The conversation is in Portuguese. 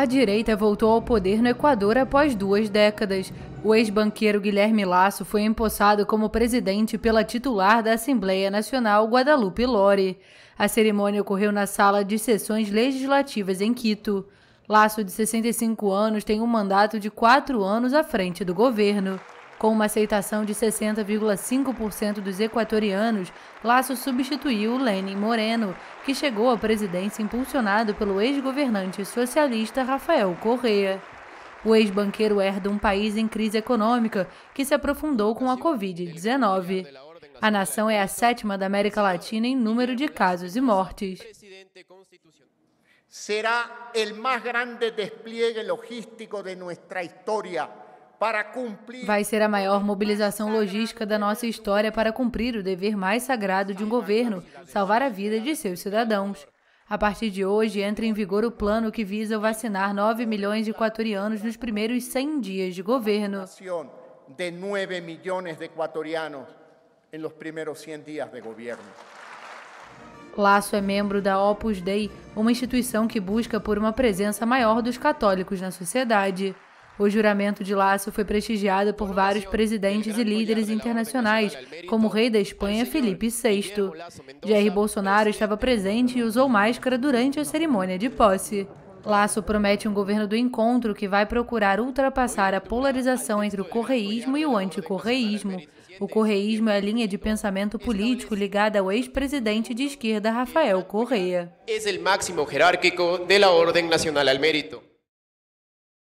A direita voltou ao poder no Equador após duas décadas. O ex-banqueiro Guilherme Lasso foi empossado como presidente pela titular da Assembleia Nacional, Guadalupe Lore. A cerimônia ocorreu na sala de sessões legislativas em Quito. Lasso, de 65 anos, tem um mandato de quatro anos à frente do governo. Com uma aceitação de 60,5% dos equatorianos, Laço substituiu Lenin Moreno, que chegou à presidência impulsionado pelo ex-governante socialista Rafael Correa. O ex-banqueiro herda um país em crise econômica que se aprofundou com a Covid-19. A nação é a sétima da América Latina em número de casos e mortes. Será o mais grande despliegue logístico de nossa história para cumprir. Vai ser a maior mobilização logística da nossa história para cumprir o dever mais sagrado de um governo, salvar a vida de seus cidadãos. A partir de hoje, entra em vigor o plano que visa vacinar 9 milhões de equatorianos nos primeiros 100 dias de governo. De 9 milhões de equatorianos nos primeiros 100 dias de governo. Laço é membro da Opus Dei, uma instituição que busca por uma presença maior dos católicos na sociedade. O juramento de Laço foi prestigiado por vários assim, presidentes e líderes internacionais, como o rei da Espanha Felipe VI. Jair Bolsonaro estava presente e usou máscara durante a cerimônia de posse. Laço promete um governo do encontro que vai procurar ultrapassar a polarização entre o correísmo e o anticorreísmo. O correísmo é a linha de pensamento político ligada ao ex-presidente de esquerda Rafael Correa. É o máximo jerárquico da Ordem Nacional ao Mérito.